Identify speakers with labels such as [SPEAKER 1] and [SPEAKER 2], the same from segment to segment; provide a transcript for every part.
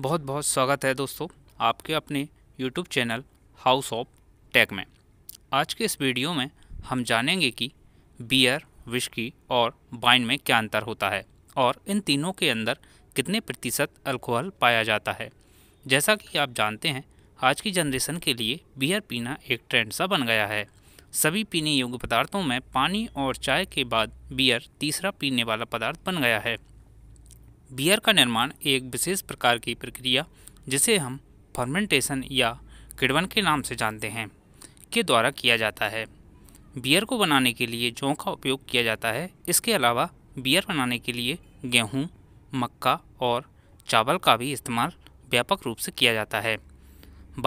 [SPEAKER 1] बहुत बहुत स्वागत है दोस्तों आपके अपने YouTube channel house of tech में आज के इस वीडियो में हम जानेंगे कि बियर विश्की और वाइन में क्या अंतर होता है और इन तीनों के अंदर कितने प्रतिशत अल्कोहल पाया जाता है जैसा कि आप जानते हैं आज की जनरेशन के लिए बियर पीना एक ट्रेंड सा बन गया है सभी पीने योग्य पदार्थों में पानी और चाय के बाद बियर तीसरा पीने वाला पदार्थ बन गया है बियर का निर्माण एक विशेष प्रकार की प्रक्रिया जिसे हम फर्मेंटेशन या किड़वन के नाम से जानते हैं के द्वारा किया जाता है बियर को बनाने के लिए जौ का उपयोग किया जाता है इसके अलावा बियर बनाने के लिए गेहूँ मक्का और चावल का भी इस्तेमाल व्यापक रूप से किया जाता है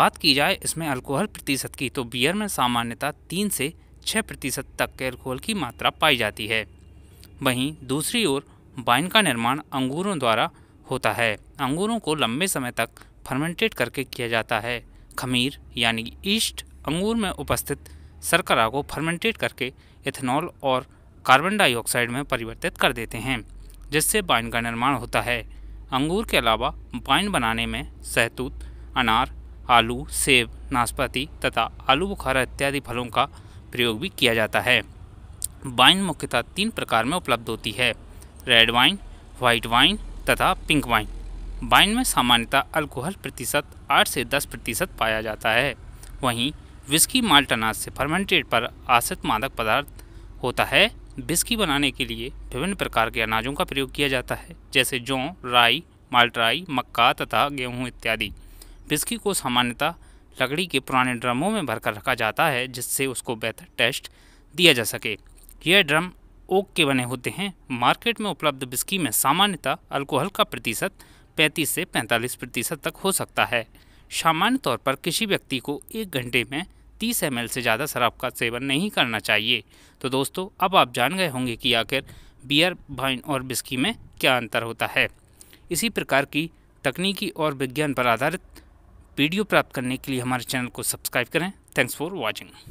[SPEAKER 1] बात की जाए इसमें अल्कोहल प्रतिशत की तो बियर में सामान्यतः तीन से छः प्रतिशत तक के अल्कोहल की मात्रा पाई जाती है वहीं दूसरी ओर वाइन का निर्माण अंगूरों द्वारा होता है अंगूरों को लंबे समय तक फर्मेंटेट करके किया जाता है खमीर यानी ईस्ट अंगूर में उपस्थित शर्करा को फर्मेंटेट करके इथेनॉल और कार्बन डाइऑक्साइड में परिवर्तित कर देते हैं जिससे वाइन का निर्माण होता है अंगूर के अलावा वाइन बनाने में सहतूत अनार आलू सेब नाशपाती तथा आलू बुखारा इत्यादि फलों का प्रयोग भी किया जाता है वाइन मुख्यतः तीन प्रकार में उपलब्ध होती है रेड वाइन वाइट वाइन तथा पिंक वाइन वाइन में सामान्यतः अल्कोहल प्रतिशत 8 से 10 प्रतिशत पाया जाता है वहीं विस्की माल्टनाज से फर्मेंटेड पर आश्रित मादक पदार्थ होता है विस्की बनाने के लिए विभिन्न प्रकार के अनाजों का प्रयोग किया जाता है जैसे जौ राई माल्टराई मक्का तथा गेहूँ इत्यादि बिस्की को सामान्यतः लकड़ी के पुराने ड्रमों में भरकर रखा जाता है जिससे उसको बेहतर टेस्ट दिया जा सके यह ड्रम ओक के बने होते हैं मार्केट में उपलब्ध बिस्की में सामान्यतः अल्कोहल का प्रतिशत 35 से 45 प्रतिशत तक हो सकता है सामान्य तौर पर किसी व्यक्ति को एक घंटे में 30 एम से ज़्यादा शराब का सेवन नहीं करना चाहिए तो दोस्तों अब आप जान गए होंगे कि आखिर बियर वाइन और बिस्की में क्या अंतर होता है इसी प्रकार की तकनीकी और विज्ञान पर आधारित वीडियो प्राप्त करने के लिए हमारे चैनल को सब्सक्राइब करें थैंक्स फॉर वॉचिंग